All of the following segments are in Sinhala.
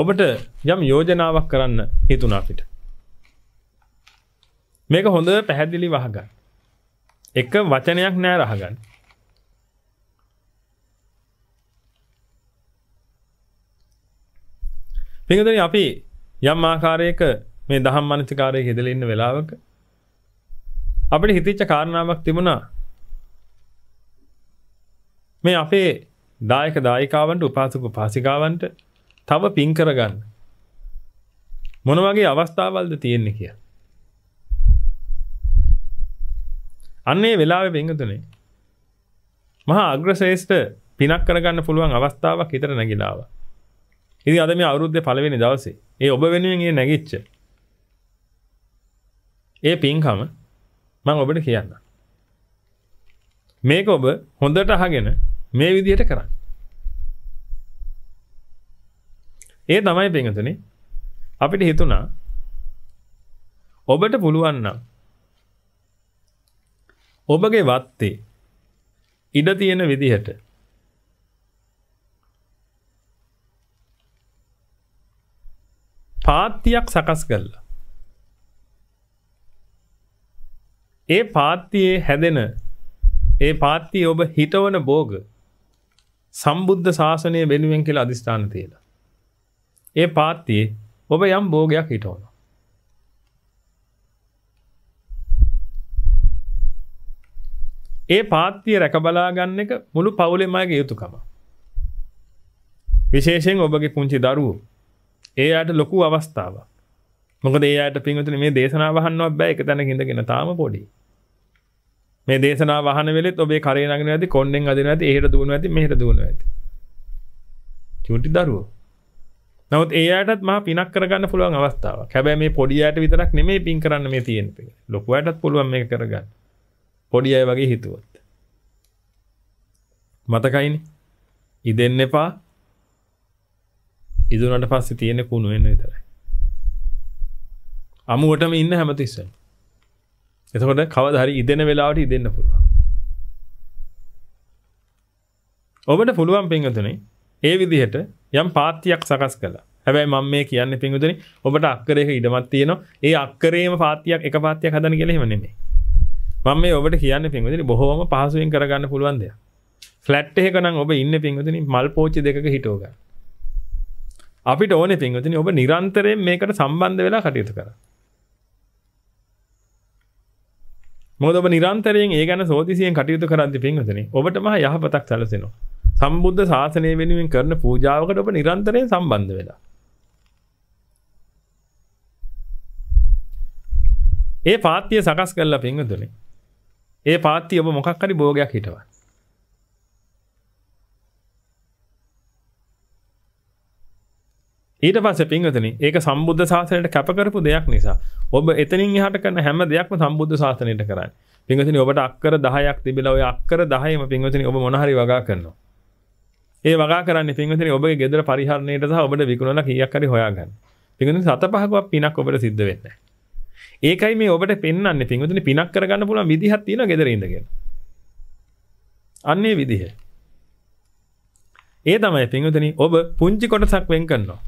ඔබට යම් යෝජනාවක් කරන්න හිතුණා අපිට. මේක හොඳ පැහැදිලි වහගන්න. එක වචනයක් නෑ රහගන්න. පින්වතුනි අපි යම් ආකාරයක මේ දහම් මනසිකාරයේ හිදලා ඉන්න වෙලාවක අපිට හිතෙච්ච කාරණාවක් තිබුණා. මේ අපේ දායක දායිකාවන්ට උපාසක උපාසිකාවන්ට තව පින් කරගන්න. මොන වගේ අවස්ථාවල්ද තියෙන්නේ කිය. අන්නේ වෙලාවේ පෙන්ගතුනේ මහා අග්‍රශේෂ්ඨ පිනක් කරගන්න පුළුවන් අවස්ථාවක් හිතට නැගිලාවා. ඉතින් අද මේ අවුරුද්දේ පළවෙනි දවසේ ඒ ඔබ වෙනුවෙන් ඒ නැගිච්ච ඒ පින්කම මම ඔබට කියන්නම් මේක ඔබ හොඳට අහගෙන මේ විදිහට කරන්න ඒ තමයි පිංගතනේ අපිට හිතුණා ඔබට පුළුවන් නම් ඔබගේ වත්තේ ඉඩ තියෙන විදිහට පාත්තියක් සකස් කළා. ඒ පාත්තියේ හැදෙන ඒ පාත්තිය ඔබ හිතවන බෝග සම්බුද්ධ ශාසනය වෙනුවෙන් කියලා අදිස්ථාන තියලා ඒ පාත්තියේ ඔබ යම් බෝගයක් හිටවන. ඒ පාත්තිය රැකබලාගන්න එක මුළු පවුලෙමයගේ යුතුකම. විශේෂෙන් ඔබගේ පුංචි දරුවෝ ඒ අයට ලොකු අවස්ථාවක්. මොකද ඒ අයට පින්වතුනි මේ දේශනාව අහන්නවත් බෑ එක තැනක ඉඳගෙන තාම පොඩි. මේ දේශනාව අහන වෙලෙත් ඔබේ කරේ නගිනවා ඇති කොණ්ඩෙන් අදිනවා ඇති එහෙට දුවනවා ඇති මෙහෙට දුවනවා ඇති. චුටි දරුවෝ නොත් ඒයටත් ම පිනක් කරගන්න පුළුවන් අවස්ථාව හැබැ මේ පොඩියට විතරක් නෙමේ පින් කරන්න මේ තියෙන පි ලොකුවටත් පුළුවන් මේ කරගන්න පොඩි අය වගේ හිතුවත් මතකයින ඉදෙන්න එපා ඉදුනට පස්ස තියෙන කුණුවෙන් විතරයි අමුවටම ඉන්න හැමතිස්සන් එතකොට කවදහරි ඉදෙන වෙලාවට ඉදන්න පුළුවන් ඔබට පුළුවන් පිංහතුනේ ඒ විදිහට යම් පාතියක් සකස් කලා හැබැයි මම මේ කියන්න පින්ගුතුනි ඔබට අක්කරයක ඉඩමත් තියෙනවා ඒ අක්කරේම පාතියක් එක පාතියක් හදන කෙලෙම නෙමේ මම මේ ඔබට කියන්න පින්ගුතුනි බොහෝම පහසුවෙන් කරගන්න පුළුවන් දෙයක් ෆ්ලැට් එකක නම් ඔබ ඉන්න පින්ගුතුනි මල් පෝච්චි දෙකක හිටව ගන්න අපිට ඕනේ පින්ගුතුනි ඔබ නිරන්තරයෙන් මේකට සම්බන්ධ වෙලා කටයුතු කරන්න මොකද ඔබ නිරන්තරයෙන් ඒ ගැන සෝදිසියෙන් කටයුතු කරද්දී පින්ගුතුනි ඔබටම යහපතක් සැලසෙනවා සම්බුද්ධ ශාසනය වෙනුවෙන් කරන පූජාවකට ඔබ නිරන්තරයෙන් සම්බන්ධ වෙලා. ඒ පාත්තිය සකස් කරලා පින්වතුනි. ඒ පාත්තිය ඔබ මොකක් හරි භෝගයක් හිටවන්න. ඊට පස්සේ පින්වතුනි ඒක සම්බුද්ධ ශාසනයට කැප කරපු දෙයක් නිසා ඔබ එතනින් එහාට කරන හැම දෙයක්ම සම්බුද්ධ ශාසනයට කරන්නේ. පින්වතුනි ඔබට අක්කර 10ක් තිබිලා ඔය අක්කර 10ම පින්වතුනි ඔබ මොන හරි වගා කරනවා. ඒ වගා කරන්න පින්වතුනි ඔබගේ ගෙදර පරිහරණයට සහ ඔබට විකුණලා කීයක් හරි හොයාගන්න. පින්වතුනි සත පහකවත් පිනක් ඔබට සිද්ධ වෙන්නේ ඒකයි මේ ඔබට පෙන්වන්නේ පින්වතුනි පිනක් කරගන්න පුළුවන් විදිහක් තියෙනවා ගෙදර ඉඳගෙන. අන්නේ විදිහ. ඒ තමයි පින්වතුනි ඔබ පුංචි කොටසක් වෙන් කරනවා.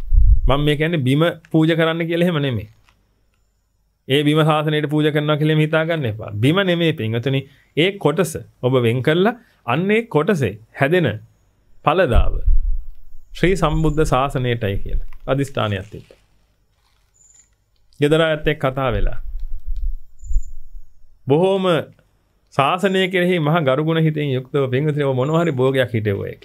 මම මේ කියන්නේ බිම පූජා කරන්න කියලා එහෙම නෙමෙයි. ඒ බිම සාසනයට පූජා කරනවා කියලා මේ හිතාගන්න එපා. බිම නෙමෙයි පින්වතුනි. ඒ කොටස ඔබ වෙන් කළා අන්නේ කොටසේ හැදෙන පළදාව ශ්‍රී සම්බුද්ධ ශාසනයටයි කියලා අධිෂ්ඨානයක් තිබ්බා. ගෙදර ඇත්තේ කතා වෙලා. බොහෝම ශාසනය කෙරෙහි මහා ගරුගුණ හිතෙන් යුක්තව පින්විතේ මොනවා හරි භෝගයක් හිටෙවෝ ඒක.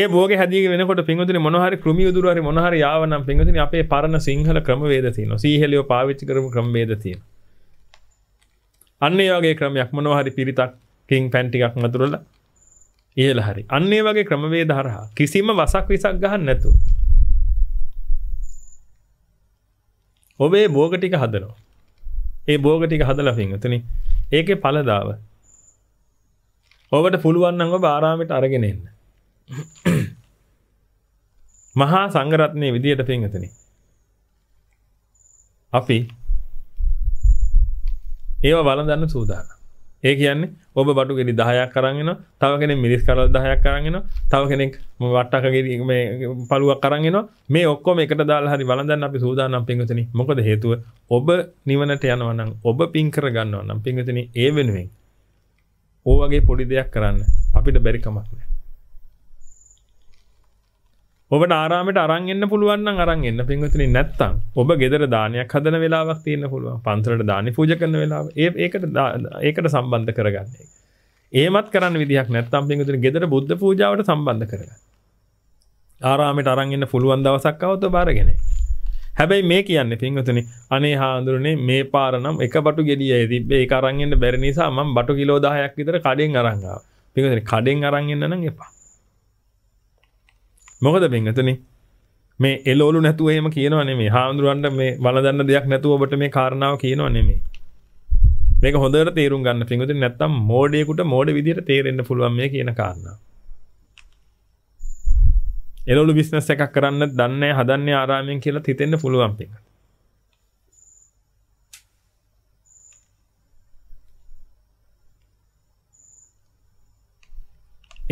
ඒ බෝගේ හැදී වෙනකොට පින්වතුනි මොනවා හරි කෘමි උදුරු හරි මොනවා හරි ආව නම් පින්වතුනි අපේ පරණ සිංහල ක්‍රමවේද තියෙනවා. සීහෙලියෝ පාවිච්චි කරපු ක්‍රමවේද තියෙනවා. අන්න ඒ වගේ ක්‍රමයක් මොනවා හරි පිරිතක් හිං පැන්ටිකක් මතුරල ඉහල හරි අන්නේ වගේ ක්‍රමවේ දරහා කිසිම වසක් විසක් ගහන්න නැතු ඔබේ බෝගටික හදනෝ ඒ බෝගටික හදල පිංහතුනි ඒක පලදාව ඔබට පුළුවන්නඟ බාරාමිට අරගෙන එන්න මහා සංගරත්නය විදියට පිංහතන අපි ඒව බලදන්න සූදානම් ඒ කියන්නේ ඔබ බටු ගෙඩි දහයක් කරගෙන තව කෙනෙ මිරිස් කරල් දහයක් කරගෙන තව කෙනෙක් වට්ටකගේ පළුවක් කරගෙන මේ ඔක්කොම එක දාල් හරි වලදන්න අපි සූදානම් පිංගතන මොකද හේතුව ඔබ නිවනට යනවනම් ඔබ පින්කර ගන්නවනම් පිංගතන ඒ වෙනුවෙන් ඕවගේ පොඩි දෙයක් කරන්න අපිට බැරිකමක්නෑ ඔබට ආරාමට අරන්ගන්න පුළුවන් අරන්ගන්න පින්වතුනි නැත්තම් ඔබ ගෙදර දානයක් හදන වෙලාවක් තියෙන පුළුවන් පන්තරට දානි පූජ කරන වෙලාව ඒකට ඒකට සම්බන්ධ කරගන්න එක. ඒමත් කරන්න විදිහක් නැත්තම් පින්වතුනි ගෙදර බුද්ධ පූජාවට සම්බන්ධ කරගන්න. ආරාමයට අරන්ගන්න පුළුවන් දවසක් આવත බාරගෙන. හැබැයි මේ කියන්නේ පින්වතුනි අනේ හාඳුරනේ මේ පාර නම් එක බටු ගෙඩියයි තිබ්බේ ඒක අරන්ගන්න බැරි නිසා මම බටු කිලෝ 10ක් විතර කඩෙන් අරන් ආවා. පින්වතුනි කඩෙන් අරන් එන්න නම් එපා. මොකද පින්ගතනේ මේ එලෝලු නැතුව එහෙම කියනවා නෙමෙයි. හාමුදුරන්ට මේ වලදන්න දෙයක් නැතුව ඔබට මේ කාරණාව කියනවා නෙමෙයි. මේක හොඳට තේරුම් ගන්න පින්වතුනි. නැත්තම් මෝඩයෙකුට මෝඩ විදියට තේරෙන්න පුළුවන් මේ කියන කාරණා. එලෝලු බිස්නස් එකක් කරන්න දන්නේ හදන්නේ ආරාමයෙන් කියලා හිතෙන්න පුළුවන් පින්වතුනි.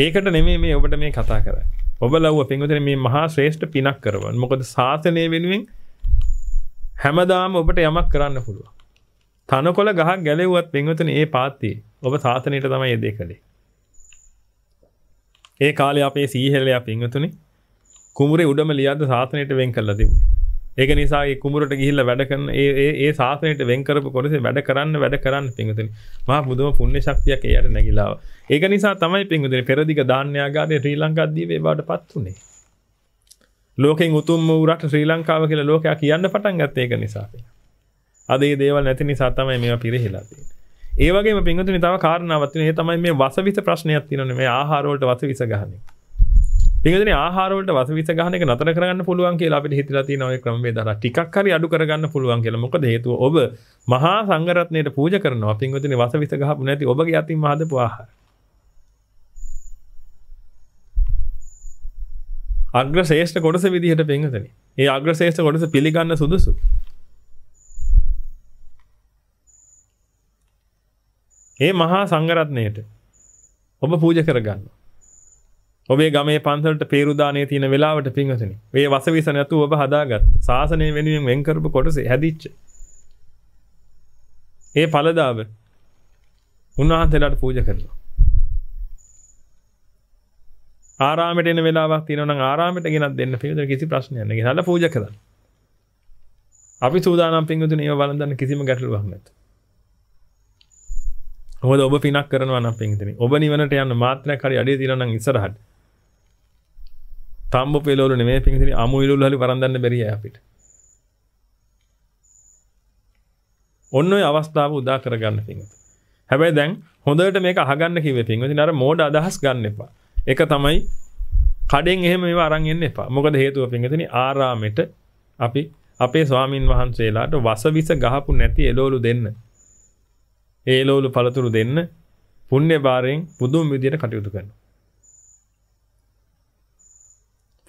ඒකට නෙමෙයි මේ ඔබට මේ කතා කරන්නේ. ඔබලව පින්වතන මේ මහා ශ්‍රේෂ්ඨ පිනක් කරවන්න මොකද ශාසනය වෙනුවෙන් හැමදාම ඔබට යමක් කරන්න පුළුවන් තනකොළ ගහ ගැලෙව්වත් පින්වතන ඒ පාත්තිය ඔබ ශාසනයට තමයි එදේ කළේ ඒ කාලේ අපේ සීහෙලයා පින්වතුනි කුමරේ උඩම ලියද්ද සාතනයට වෙන් කරලා තිබුණේ. ඒක නිසා කුමරට ගිහිල්ල වැඩකන ඒ සාසනයට වෙන්කරපු කොරසේ වැඩ කරන්න වැඩ කරන්න පිංගතින මහ බුදුම පුුණ්‍ය ශක්තියක් එයට නැගිලාව ඒක නිසා තමයි පිංගුදින පෙරදික ධාන්‍යයාගාදය ශ්‍රී ලංකාදීවේ බාට පත්වනේ ලෝකෙන් උතුම් රට ශ්‍රී ලංකාව කියලා ලෝකයා කියන්න පටන් ගත්තේ ඒක නිසා අද ඒ දේවල් නැති නිසා තමයි මේවා පිරෙහිලා තියෙන්නේ. ඒ වගේම පින්වතුනි තව කාරණාවක් තියෙනවා. ඒ තමයි මේ වසවිස ප්‍රශ්නයක් තියෙනවානේ මේ ආහාර වලට වසවිස ගහන්නේ. පිගන ආහාරට වස ගහන නතර කරන්න පුළුවන් කියලා අපිට හිතලති නව ක්‍රමේ දර ටික්හරි අඩු කරගන්න පුළුවන් කියල මොක දේතු ඔබ මහා සංගරත්නයට පූජ කරනවා පින්ගතින වස විස ගහපු නැති ඔබගේ අතින් මහද පවාහර අග්‍ර ශේෂ්ට කොටස විදිහට පෙන්ගතන ඒ අග්‍ර ශේෂ්ට කොටස පිළිගන්න සුදුසු ඒ මහා සංගරත්නයට ඔබ පූජ කරගන්න ඔබේ ගමේ පන්සලට පේරුදානය තියෙන වෙලාවට පින්වසනි. මේ වසවිස නැතුව ඔබ හදාගත් සාසනය වෙනුවෙන් වෙන් කරපු කොටසේ හැදිච්ච. ඒ ඵලදාව උන්වහන්සේලාට පූජා කරනවා. ආරාමයට එන වෙලාවක් තියෙනවා නම් ආරාමයට ගෙනත් දෙන්න පිළිතුර කිසි ප්‍රශ්නයක් නැහැ. ගෙනල්ලා පූජා කරන්න. අපි සූදානම් පින්වතුනි ඒව වළඳන්න කිසිම ගැටලුවක් නැත. මොකද ඔබ පිනක් කරනවා නම් පින්වතුනි ඔබ නිවනට යන්න මාත්‍රයක් හරි අඩිය තියෙනවා නම් ඉස්සරහට තම්බ පෙලවල නෙමෙයි පිංගුතුනි අමු ඉලුල් හරි වරන්දන්න බැරිය අපිට. ඔන්න ඔය අවස්ථාව උදා කරගන්න පිංගුතුනි. හැබැයි දැන් හොඳට මේක අහගන්න කිව්වේ පිංගුතුනි අර මෝඩ අදහස් ගන්න එපා. ඒක තමයි කඩෙන් එහෙම මේවා අරන් එන්න එපා. මොකද හේතුව පිංගුතුනි ආරාමෙට අපි අපේ ස්වාමින් වහන්සේලාට වසවිස ගහපු නැති එළවලු දෙන්න. ඒලෝලු පළතුරු දෙන්න පුණ්‍ය භාරයෙන් පුදුම විදියට කටයුතු කරනවා.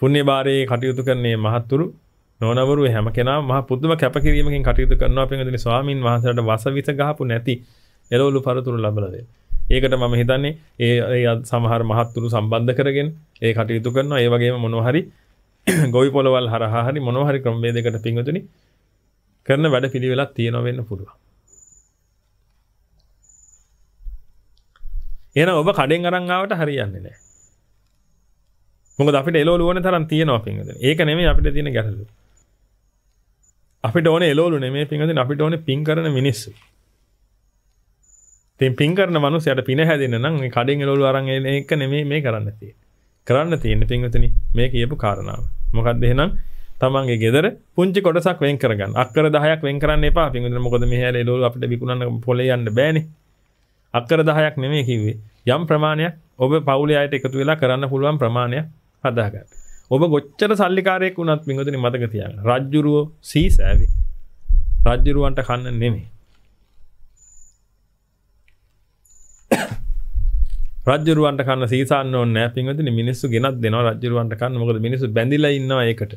පුණ්‍ය භාරයේ කටයුතු කරන්නේ මහත්තුරු නොනවරු හැම කෙනාම මහ පුදුම කැපකිරීමකින් කටයුතු කරනවා පින්වතුනි ස්වාමින් වහන්සේලාට වසවිස ගහපු නැති එළවලු පරතුරු ලැබලා දෙන්න. ඒකට මම හිතන්නේ ඒ සමහර මහත්තුරු සම්බන්ධ කරගෙන ඒ කටයුතු කරනවා. ඒ වගේම මොනවා හරි ගොවි පොළවල් හරහා හරි මොනවා හරි ක්‍රමවේදයකට පින්වතුනි කරන වැඩ පිළිවෙලක් තියෙනවා වෙන්න පුළුවන්. එහෙනම් ඔබ කඩෙන් අරන් ආවට හරියන්නේ නැහැ. මොකද අපිට එලෝලු ඕන තරම් තියෙනවා පින්වතුනි. ඒක නෙමෙයි අපිට තියෙන ගැටලුව. අපිට ඕනේ එලෝලු නෙමෙයි පින්වතුනි අපිට ඕනේ පින් කරන මිනිස්සු. ඉතින් පින් කරන මිනිස්සයාට පින හැදෙන්න නම් මේ කඩෙන් එලෝලු අරන් එන එක නෙමෙයි මේ කරන්න තියෙන්නේ. කරන්න තියෙන්නේ පින්වතුනි මේ කියපු කාරණාව. මොකද්ද එහෙනම් තමන්ගේ ගෙදර පුංචි කොටසක් වෙන් කරගන්න. අක්කර 10ක් වෙන් කරන්න එපා. පින්වතුනි මොකද මේ හැලේ එලෝලු අපිට විකුණන්න පොලේ යන්න බෑනේ. අක්කර 10ක් නෙමෙයි කිව්වේ. යම් ප්‍රමාණයක් ඔබ පවුලේ අයට එකතු වෙලා කරන්න පුළුවන් ප්‍රමාණයක් හදාගන්න ඔබ ගොච්චර සල්ලිකාරයෙක් වුණත් මිහොදන මතක තියන්න රජ්ජුරුවෝ සී සෑවි රජ්ජුරුවන්ට කන්න නෙමේ රජරුවන්ට කන්න සීසාන්න ඕනෑ පින්වතුන මිනිස්සු ගෙනත් දෙනවා රජරුවන්ට කන්න මොකද මිනිස්සු බැඳිලා ඉන්නවා ඒකට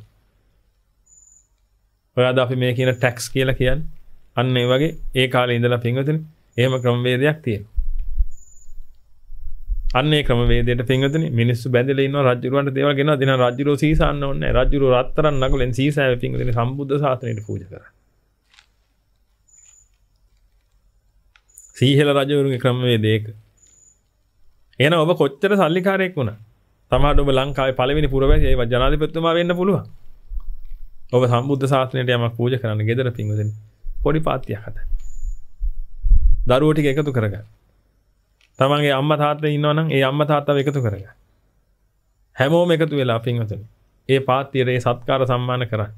ඔය අද අපි මේ කියන ටැක්ස් කියලා කියන්නේ අන්න ඒ වගේ ඒ කාලේ ඉඳලා පින්වතුනි එහෙම ක්‍රමවේදයක් තියෙනවා අන්නේ ක්‍රමේදයට පින්ගතන මිනිස්සු බැඳල න්න රජරුවන්ට දේව ගෙන දින රජරු සීසන්න ඔන්න රජරු රත්තරන් නකලෙන් සීසෑ පින්ගතින සම්බුද්ධ සාසනයට පූජ කර සීහල රජවරුගේ ක්‍රමවේදයක එන ඔබ කොච්චර සල්ලිකාරයෙක් වුණ තමට ඔබ ලංකායි පලවිනි පුරවැසේ ජනාධිපත්තුමා වෙන්න පුළුව ඔබ සම්බුද්ධ සාසනයට යමක් පූජ කරන්න ගෙදර පින්ගතින් පොඩි පාතියක් හත දරුවටික එකතු කරගන්න තමන්ගේ අම්ම තාත්ත ඉන්නවනම් ඒ අම්ම තාත්තව එකතු කරග හැමෝම එකතු වෙලා පින්වතුන ඒ පාත්තිරේ සත්කාර සම්මාන කරන්න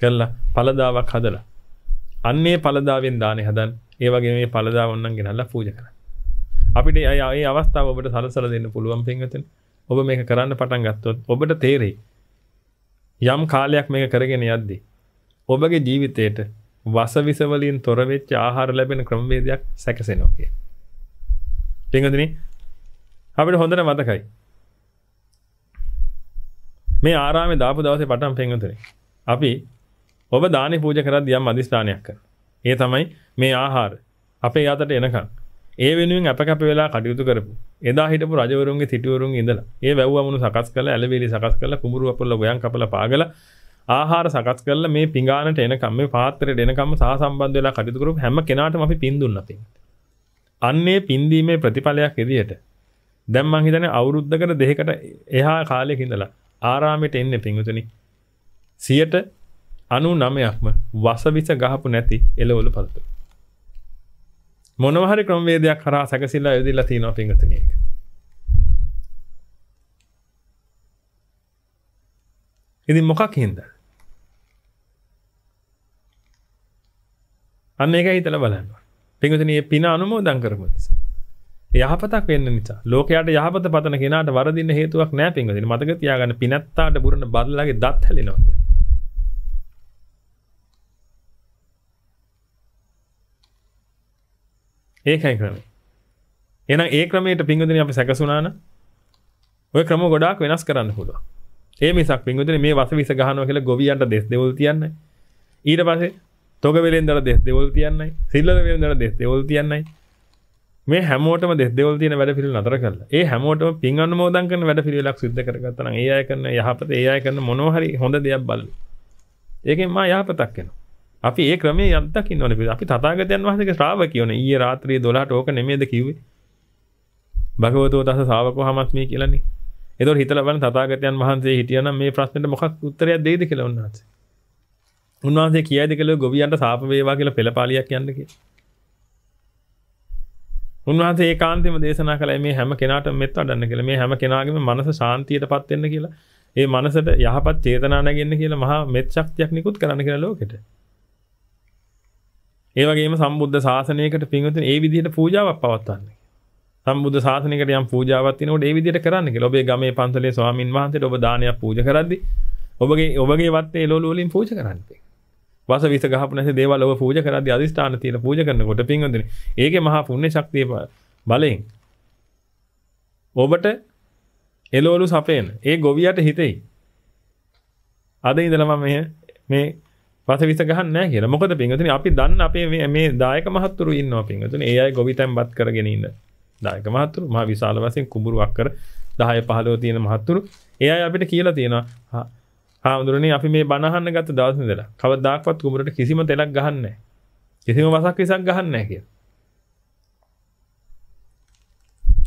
කරලා පලදාවක් හදලා අන්නේ පලදාවෙන් දානය හදන් ඒ වගේ මේ පලදා ඔන්නන් ගෙනල්ලා පූජ කර අපිට අය ඒ අවස්ථාව ඔබට සලසල දෙන්න පුළුවන් පින්වතුන ඔබ මේක කරන්න පටන් ගත්තොත් ඔබට තේරෙයි යම් කාලයක් මේක කරගෙන යද්දී ඔබගේ ජීවිතයට වසවිසවලින් තොරවෙච් ආහාර ලැබෙන ක්‍රමවේදයක් සැකසෙනෝකය. පිහඳන අපිට හොඳට මතකයි. මේ ආරාම දාපු දවස පටම් පෙන්ගතුන. අපි ඔබ දාන පූජ කරත් දියම් අධිස්ථානයක් කර. ඒ තමයි මේ ආහාර අපේ අතට එනකං. ඒ වෙනුවෙන් අප කැප වෙලා කටයුතු කරපු එදා හිටපු රජවරුන්ගේ සිටවරුන් ඉඳලා ඒ වැව්වමුණු සකස් කළ ඇලවිලි සකස් කළ කුඹුරු අපොල්ල ගොයන් කපලා පාගලා ආහාර සකස් කරලා මේ පිඟානට එනකම් මේ පාත්‍රයට එනකම් සාසම්බන්ධ වෙලා කටයුතු කරපු හැම කෙනාටම අපි පින් දුන්නා පින්විත. අන්නේ පින්දීමේ ප්‍රතිඵලයක් විදියට දැන් මං හිතන්නේ අවුරුද්දකට දෙකකට එහා කාලයක ඉඳලා ආරාමයට එන්නේ පින්විතනි 99%ක්ම වසවිස ගහපු නැති එළවලු පළතුරු මොනවා හරි ක්‍රමවේදයක් හරහා සැකසিলা යොදලා තිනවා පින්විතනි ඒක ඉතින් මොකක් හින්ද අන්න එක හිතල බලන්න පිගතන පින අනුමෝදන් කරම නිසා යහපතක් වෙන්න නිසා ලෝකයාට යහපත පතන කෙනට වරදින්න හේතුවක් නෑ පිගතින මතක තියාගන්න පිනැත්තාට පුරණ බදලගේ දත් හැලෙනවා ඒකයි ක්‍රමේ එනම් ඒ ක්‍රමයට පිංගුදින අපි සැකසුනාන ඔය ක්‍රම ගොඩාක් වෙනස් කරන්න පුළුවන් ඒ මිසක් පින්ගුතන මේ වස විස ගහනව කියලා ගොවියන්ට දෙස් දෙවල් තියන්නයි ඊට පස්සේ තොග වෙලෙන්දර දෙස් දෙවල් තියන්නයි සිල්ලර වෙලෙන්දර දෙස් දෙවල් තියන්නයි මේ හැමෝටම දෙස් දෙවල් තියෙන වැඩ පිළිවෙල නතර කරලා ඒ හැමෝටම පින් අනුමෝදන් කරන වැඩ පිළිවෙලක් සිද්ධ කරගත්තා නම් ඒ අය කරන යහපත ඒ අය කරන මොනවා හරි හොඳ දෙයක් බලන ඒකෙන් මා යහපතක් වෙනවා අපි ඒ ක්‍රමේ අත්දකින්න ඕනේ අපි තථාගතයන් වහන්සේගේ ශ්‍රාවකයෝ නේ ඊයේ රාත්‍රියේ 12ට ඕක නෙමෙයිද කිව්වේ භගවතෝ තස ශාවකෝ හමස්මී කියලානේ එතු හිතලබන තතාගතයන් වහන්සේ හිටියන මේ ප්‍රශ්නට මොකක් උත්තරයක් දේද කියලා උන්වහන්සේ උන්වහන්සේ කියයිද කළ ගොවියන්ට සාප වේවා කියලා පෙළපාලියක් කියන්න කියලා. උන්වහන්සේ ඒකාන්තෙම දේශනා කළා මේ හැම කෙනාටම මෙත් වඩන්න කියලා. මේ හැම කෙනාගේම මනස ශාන්තියටපත් වෙන්න කියලා. ඒ මනසට යහපත් චේතනා නැගෙන්න කියලා මහා මෙත් ශක්තියක් නිකුත් කරන්න කියලා ලෝකෙට. ඒ වගේම සම්බුද්ධ ශාසනයකට පින්වතුනි ඒ විදිහට පූජාවක් පවත්වන්නේ. සම්බුද්ධ ශාසනයකට යම් පූජාවක් තියෙනකොට ඒ විදිහට කරන්න කියලා. ඔබේ ගමේ පන්සලේ ස්වාමින් වහන්සේට ඔබ දානයක් පූජා කරද්දී ඔබගේ ඔබගේ වත්තේ එළවලු වලින් පූජා කරන්න එපා. වස විස ගහපු නැති දේවල් ඔබ පූජා කරද්දී අදිස්ථාන තියලා පූජා කරනකොට පින්වදින. ඒකේ මහා පුණ්‍ය ශක්තිය බලයෙන් ඔබට එළවලු සපේන. ඒ ගොවියට හිතෙයි. අද ඉඳලා මම මේ පස විස ගහන්න නෑ කියලා. මොකද පින්වදින අපි දන්න අපේ මේ දායක මහත්තුරු ඉන්නවා පින්වදින. ඒ අය ගොවි තැන්පත් කරගෙන ඉන්න. දායක මහත්තුරු මහ විශාල වශයෙන් කුඹුරුවක් කර 10 15 තියෙන මහත්තුරු ඒ අය අපිට කියලා තියෙනවා හාමුදුරනේ අපි මේ බණ අහන්න ගත්ත දවස් ඉඳලා කවදාවත් කුඹුරට කිසිම තෙලක් ගහන්නේ නැහැ. කිසිම වසක් විසක් ගහන්නේ නැහැ කියලා.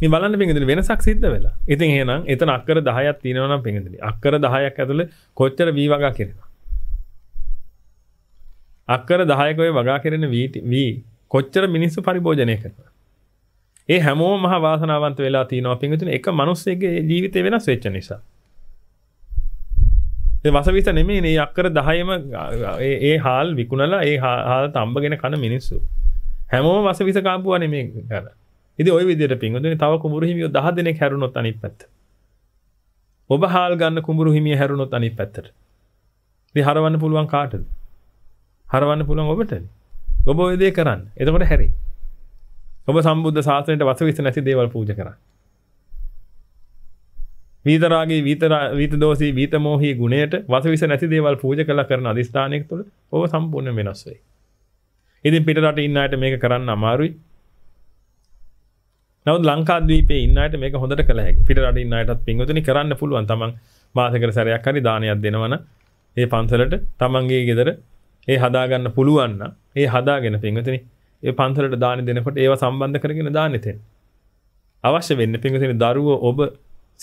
මේ බලන්න පිඟිදින වෙනසක් සිද්ධ වෙලා. ඉතින් එහෙනම් එතන අක්කර 10ක් තියෙනවා නම් පිඟිදින. අක්කර 10ක් ඇතුළේ කොච්චර v වගා කෙරෙනවා? අක්කර 10ක ඔය වගා කෙරෙන v කොච්චර මිනිස්සු පරිභෝජනය කරනවා? ඒ හැමෝ මහ වාසනාවන්ත වෙලා තියෙනවා පිංගුතුනි එක මිනිස්සෙගේ ජීවිතේ වෙනස් වෙච්ච නිසා. ඒ වසවිස නෙමෙයි මේ අක්කර 10ම ඒ ඒ හාල් විකුණලා ඒ හාල් තඹගෙන කන මිනිස්සු. හැමෝම වසවිස කාපුවා නෙමෙයි කර. ඉතින් ওই විදිහට පිංගුතුනි තව කුඹුරු හිමියෝ 10 දෙනෙක් හැරුණොත් අනිත් පැත්ත. ඔබ හාල් ගන්න කුඹුරු හිමිය හැරුණොත් අනිත් පැත්තට. ඉතින් හරවන්න පුළුවන් කාටද? හරවන්න පුළුවන් ඔබටද? ඔබ ඔය දේ කරන්න. එතකොට හැරෙයි. ඔබ සම්බුද්ධ ශාසනයට වසවිස නැති දේවල් පූජ කරා. වීතරාගේ වීතර වීත දෝෂී වීත මොහි ගුණයට වසවිස නැති දේවල් පූජ කළා කරන අදිස්ථානයක් තුළ ඔබ සම්පූර්ණ වෙනස් වෙයි. ඉතින් පිට රට ඉන්න අයට මේක කරන්න අමාරුයි. නමුත් ලංකාද්වීපයේ ඉන්න අයට මේක හොඳට කළ හැකියි. පිට රට ඉන්න අයටත් පින්වතුනි කරන්න පුළුවන්. තමන් මාසෙකට සැරයක් හරි දානයක් දෙනවනම් ඒ පන්සලට තමන්ගේ ගෙදර ඒ හදාගන්න පුළුවන් නම් ඒ හදාගෙන පින්වතුනි ඒ පන්සලට දාන දෙනකොට ඒවා සම්බන්ධ කරගෙන දාන්න තෙන්. අවශ්‍ය වෙන්න පින්වතුනි දරුවෝ ඔබ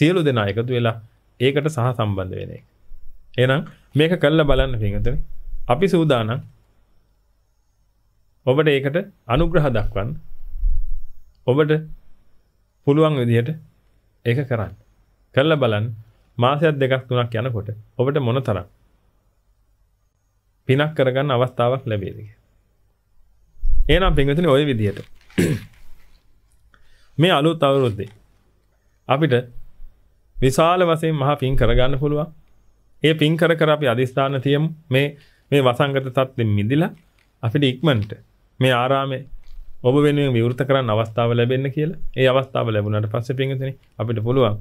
සියලු දෙනා එකතු වෙලා ඒකට සහ සම්බන්ධ වෙන එක. එහෙනම් මේක කළා බලන්න පින්වතුනි. අපි සූදානම් ඔබට ඒකට අනුග්‍රහ දක්වන්න. ඔබට පුළුවන් විදිහට ඒක කරන්න. කළා බලන්න මාසයක් දෙකක් තුනක් යනකොට ඔබට මොන තරම් පිනක් කරගන්න අවස්ථාවක් ලැබේද කියලා. ඒනම් පින්වතුනි ওই විදියට මේ අලුත් අවුරුද්දේ අපිට විශාල වශයෙන් මහා පින් කරගන්න පුළුවන්. ඒ පින් කර කර අපි අදිස්ථාන තියමු මේ මේ වසංගත තත්ත්වෙන් මිදිලා අපිට ඉක්මනට මේ ආරාමේ ඔබ වෙනුවෙන් විවෘත කරන්න අවස්ථාව ලැබෙන්න කියලා. ඒ අවස්ථාව ලැබුණාට පස්සේ පින්වතුනි අපිට පුළුවන්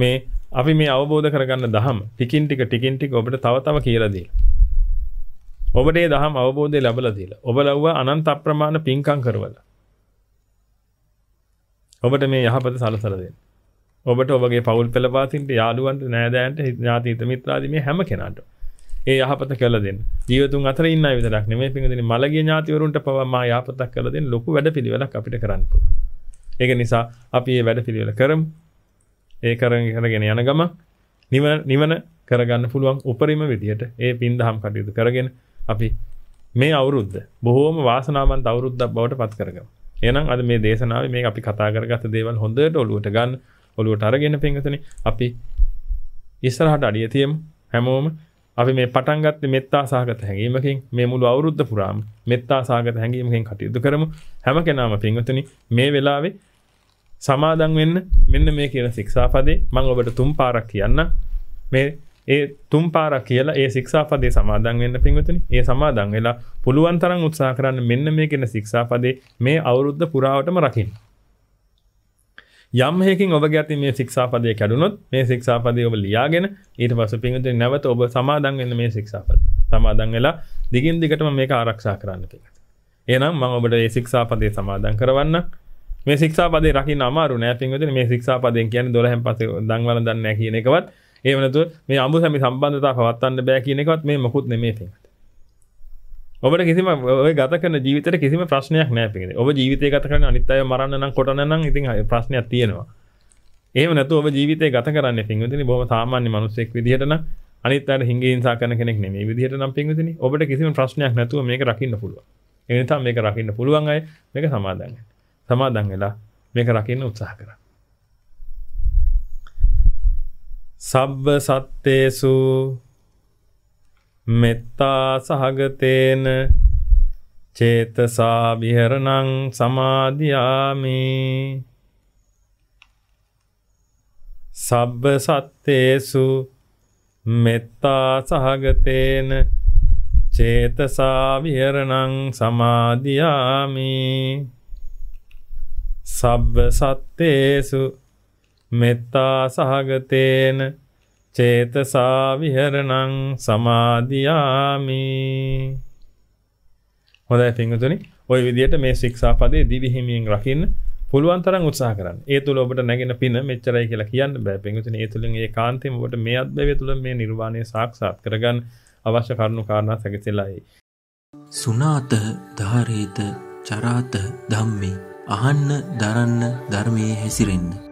මේ අපි මේ අවබෝධ කරගන්න දහම ටිකින් ටික ටිකින් ටික ඔබට තව තව කියලා දෙන්න. ඔබටේ දහම් අවබෝධය ලැබල දීලා ඔබ ලව්වා අනන්ත අප්‍රමාණ පින්කම් කරවල ඔබට මේ යහපත සලසලා දෙන්න ඔබට ඔබගේ පවුල් පෙළපාතින්ට යාළුවන්ට නෑදෑයන්ට ඥාති හිත මිත්‍රාදී මේ හැම කෙනාට ඒ යහපත කරලා දෙන්න ජීවතුන් අතර ඉන්න අය විතරක් නෙමෙයි පින්කදින මළගිය ඥාතිවරුන්ට පවා මා යහපතක් කරලා දෙන්න ලොකු වැඩපිළිවෙලක් අපිට කරන්න පුළුවන් ඒක නිසා අපි මේ වැඩපිළිවෙල කරමු ඒ කරගෙන කරගෙන යන ගම නිවන නිවන කරගන්න පුළුවන් උපරිම විදියට ඒ පින් දහම් කටයුතු කරගෙන අපි මේ අවුරුද්ද බොහෝම වාසනාමන් අවුරුද්දක් බවට පත් කරගම. එහෙනම් අද මේ දේශනාවේ මේ අපි කතා කරගත්ත දේවල් හොඳට ඔලුවට ගන්න, ඔලුවට අරගෙන පින්විතනේ අපි ඉස්සරහට අඩිය තියමු. හැමෝම අපි මේ පටන් ගත්තේ මෙත්තා සාගත හැඟීමකින් මේ මුළු අවුරුද්ද පුරාම මෙත්තා සාගත හැඟීමකින් කටයුතු කරමු. හැම කෙනාම පින්විතනේ මේ වෙලාවේ සමාදන් වෙන්න මෙන්න මේ කියන ශික්ෂාපදේ මම ඔබට තුන් පාරක් කියන්න. මේ ඒ තුම් පාර කියලා ඒ සික්ෂාපදේ සමාදන් වෙන්න පින්වතුනි. ඒ සමාදන් වෙලා පුළුවන් තරම් උත්සාහ කරන්න මෙන්න මේ කියන සික්ෂාපදේ මේ අවුරුද්ද පුරාවටම රකින්න. යම් හේකින් ඔබගේ අතින් මේ ශික්ෂාපදය කැඩුනොත් මේ ශික්ෂාපදය ඔබ ලියාගෙන ඊට පස්සේ පින්වතුනි නැවත ඔබ සමාදන් වෙන්න මේ ශික්ෂාපදය. සමාදන් වෙලා දිගින් දිගටම මේක ආරක්ෂා කරන්න පිළිගන්න. එහෙනම් මම ඔබට මේ ශික්ෂාපදේ සමාදන් කරවන්න. මේ ශික්ෂාපදේ රකින්න අමාරු නෑ පින්වතුනි මේ ශික්ෂාපදෙන් කියන්නේ 12න් පස්සේ දන් වලඳන්නේ නැහැ කියන එකවත් ඒමනතු මේ අඹු සැමි සම්බන්ධතා පවත්වන්න බෑ කියනෙකත් මේ මොකුත් නෙමේ පිට ඔබට කිසිම ඔය ගත කරන ජීවිතයට කිසිම ප්‍රශ්නයක් නෑ පිට ඔබ ජීවිතය ගත කරන අනිත් අය මරන්න නම් කොටන නම් ඉතින් ප්‍රශ්නයක් තියෙනවා ඒම නැතු ඔබ ජීවිතය ගත කරන්න පිංගුතිනි බොහොම සාමාන්‍ය මිනිස්සෙක් විදිහට නම් අනිත් අයට හිඟේ හිංසා කරන කෙනෙක් නෙමෙයි විදිහට නම් පිංගුතිනි ඔබට කිසිම ප්‍රශ්නයක් නැතුව මේක රකින්න පුළුවන් ඒ නිසා මේක රකින්න පුළුවන් අය මේක සමාදන් සමාදන් වෙලා මේක රකින්න උත්සාහ කරන්න සබ්බ සත්තේසු මෙත්තා සහගතේන චේතසා විහරණං සමාධයාමි සබ්බ සත්තේසු මෙත්තා සහගතේන චේතසා විහරණං සමාධයාමි සබ්බ සත්තේසු මෙත්තා සහගතේන චේතසා විහරණං සමාදියාමි හොඳයි පිංගුතුනි ওই විදිහට මේ ශික්ෂා පදේ දිවිහිමියෙන් රකින්න පුළුවන් තරම් උත්සාහ කරන්න. ඒ තුල ඔබට නැගෙන පින මෙච්චරයි කියලා කියන්න බෑ. පිංගුතුනි ඒ තුලින් ඒ කාන්තේම ඔබට මේ අත්භවය තුල මේ නිර්වාණය සාක්ෂාත් කරගන්න අවශ්‍ය කරුණු කාරණා සැකසෙලායි. සුනාත ධාරේත චරාත ධම්මේ අහන්න දරන්න ධර්මයේ හැසිරෙන්න